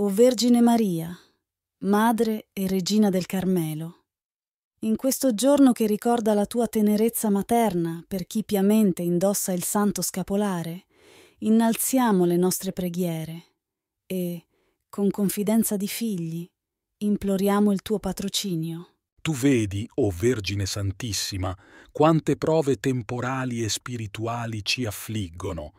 O Vergine Maria, Madre e Regina del Carmelo, in questo giorno che ricorda la tua tenerezza materna per chi piamente indossa il santo scapolare, innalziamo le nostre preghiere e, con confidenza di figli, imploriamo il tuo patrocinio. Tu vedi, o oh Vergine Santissima, quante prove temporali e spirituali ci affliggono,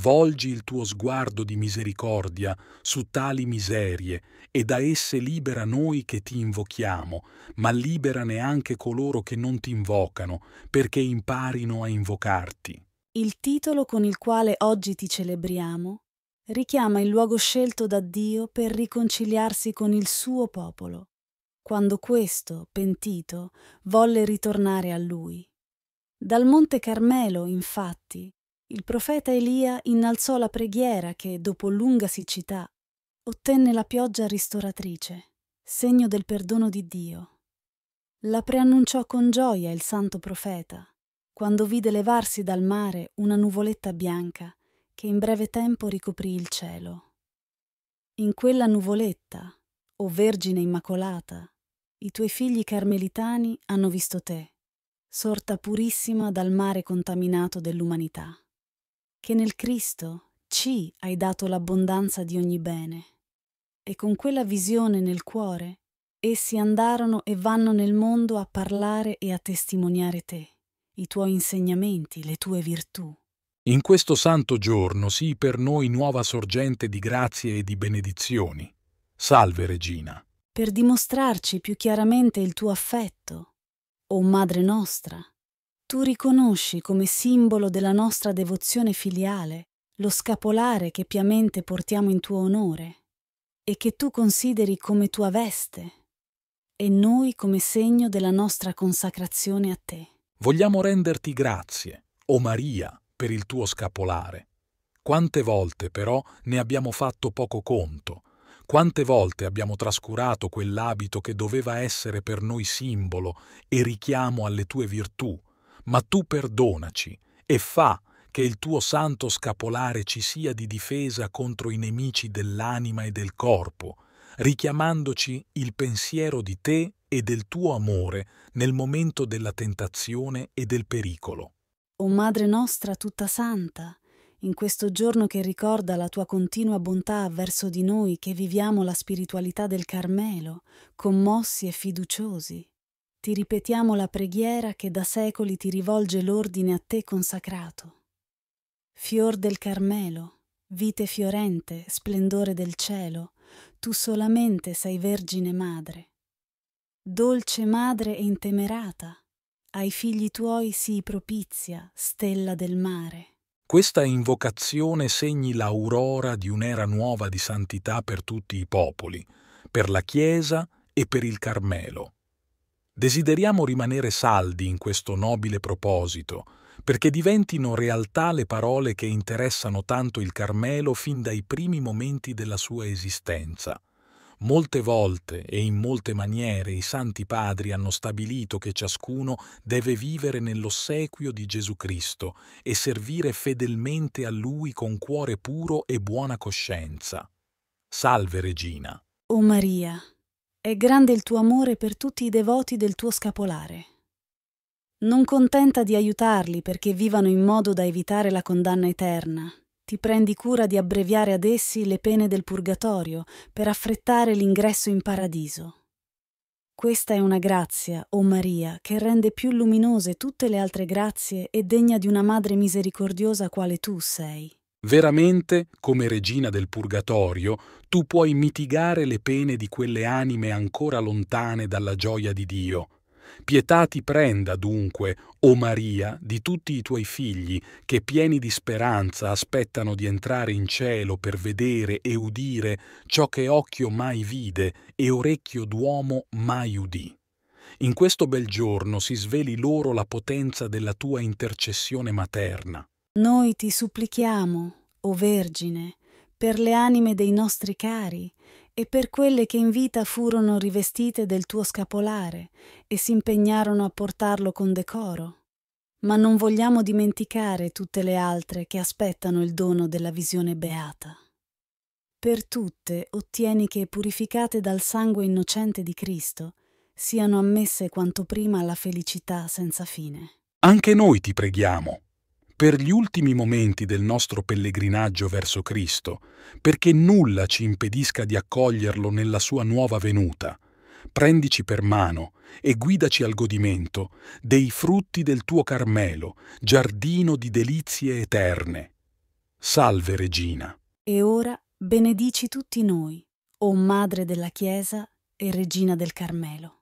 Volgi il tuo sguardo di misericordia su tali miserie e da esse libera noi che ti invochiamo, ma liberane anche coloro che non ti invocano, perché imparino a invocarti. Il titolo con il quale oggi ti celebriamo richiama il luogo scelto da Dio per riconciliarsi con il suo popolo, quando questo, pentito, volle ritornare a lui. Dal Monte Carmelo, infatti, il profeta Elia innalzò la preghiera che, dopo lunga siccità, ottenne la pioggia ristoratrice, segno del perdono di Dio. La preannunciò con gioia il santo profeta, quando vide levarsi dal mare una nuvoletta bianca che in breve tempo ricoprì il cielo. In quella nuvoletta, o Vergine Immacolata, i tuoi figli carmelitani hanno visto te, sorta purissima dal mare contaminato dell'umanità che nel Cristo ci hai dato l'abbondanza di ogni bene. E con quella visione nel cuore, essi andarono e vanno nel mondo a parlare e a testimoniare te, i tuoi insegnamenti, le tue virtù. In questo santo giorno sii per noi nuova sorgente di grazie e di benedizioni. Salve Regina. Per dimostrarci più chiaramente il tuo affetto, o Madre nostra, tu riconosci come simbolo della nostra devozione filiale lo scapolare che piamente portiamo in tuo onore e che tu consideri come tua veste e noi come segno della nostra consacrazione a te. Vogliamo renderti grazie, o oh Maria, per il tuo scapolare. Quante volte però ne abbiamo fatto poco conto, quante volte abbiamo trascurato quell'abito che doveva essere per noi simbolo e richiamo alle tue virtù, ma tu perdonaci e fa che il tuo santo scapolare ci sia di difesa contro i nemici dell'anima e del corpo, richiamandoci il pensiero di te e del tuo amore nel momento della tentazione e del pericolo. O Madre nostra tutta santa, in questo giorno che ricorda la tua continua bontà verso di noi che viviamo la spiritualità del Carmelo, commossi e fiduciosi, ti ripetiamo la preghiera che da secoli ti rivolge l'ordine a te consacrato. Fior del Carmelo, vite fiorente, splendore del cielo, tu solamente sei Vergine Madre. Dolce Madre e intemerata, ai figli tuoi sii propizia, stella del mare. Questa invocazione segni l'aurora di un'era nuova di santità per tutti i popoli, per la Chiesa e per il Carmelo. Desideriamo rimanere saldi in questo nobile proposito, perché diventino realtà le parole che interessano tanto il Carmelo fin dai primi momenti della sua esistenza. Molte volte e in molte maniere i Santi Padri hanno stabilito che ciascuno deve vivere nell'ossequio di Gesù Cristo e servire fedelmente a Lui con cuore puro e buona coscienza. Salve Regina. O Maria, è grande il tuo amore per tutti i devoti del tuo scapolare. Non contenta di aiutarli perché vivano in modo da evitare la condanna eterna, ti prendi cura di abbreviare ad essi le pene del purgatorio per affrettare l'ingresso in paradiso. Questa è una grazia, o oh Maria, che rende più luminose tutte le altre grazie e degna di una madre misericordiosa quale tu sei. Veramente, come regina del purgatorio, tu puoi mitigare le pene di quelle anime ancora lontane dalla gioia di Dio. Pietà ti prenda dunque, o oh Maria, di tutti i tuoi figli, che pieni di speranza aspettano di entrare in cielo per vedere e udire ciò che occhio mai vide e orecchio d'uomo mai udì. In questo bel giorno si sveli loro la potenza della tua intercessione materna. Noi ti supplichiamo, o Vergine, per le anime dei nostri cari e per quelle che in vita furono rivestite del tuo scapolare e si impegnarono a portarlo con decoro. Ma non vogliamo dimenticare tutte le altre che aspettano il dono della visione beata. Per tutte ottieni che, purificate dal sangue innocente di Cristo, siano ammesse quanto prima alla felicità senza fine. Anche noi ti preghiamo per gli ultimi momenti del nostro pellegrinaggio verso Cristo, perché nulla ci impedisca di accoglierlo nella sua nuova venuta. Prendici per mano e guidaci al godimento dei frutti del tuo Carmelo, giardino di delizie eterne. Salve Regina. E ora benedici tutti noi, o Madre della Chiesa e Regina del Carmelo.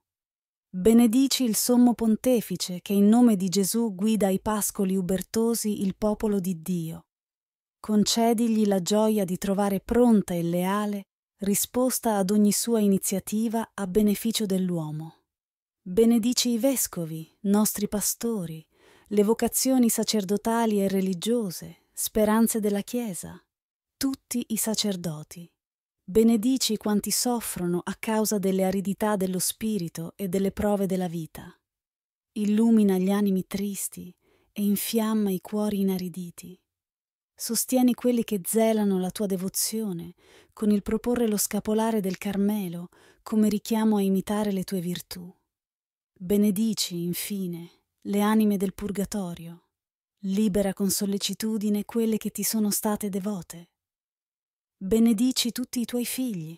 Benedici il sommo pontefice che in nome di Gesù guida ai pascoli ubertosi il popolo di Dio. Concedigli la gioia di trovare pronta e leale risposta ad ogni sua iniziativa a beneficio dell'uomo. Benedici i vescovi, nostri pastori, le vocazioni sacerdotali e religiose, speranze della Chiesa, tutti i sacerdoti. Benedici quanti soffrono a causa delle aridità dello spirito e delle prove della vita. Illumina gli animi tristi e infiamma i cuori inariditi. Sostieni quelli che zelano la tua devozione con il proporre lo scapolare del Carmelo come richiamo a imitare le tue virtù. Benedici, infine, le anime del purgatorio. Libera con sollecitudine quelle che ti sono state devote benedici tutti i tuoi figli,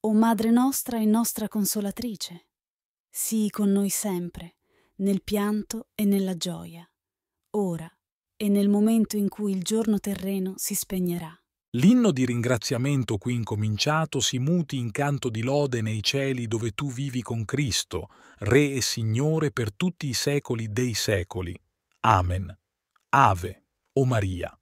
o Madre nostra e nostra consolatrice. Sii con noi sempre, nel pianto e nella gioia, ora e nel momento in cui il giorno terreno si spegnerà. L'inno di ringraziamento qui incominciato si muti in canto di lode nei cieli dove tu vivi con Cristo, Re e Signore per tutti i secoli dei secoli. Amen. Ave, o Maria.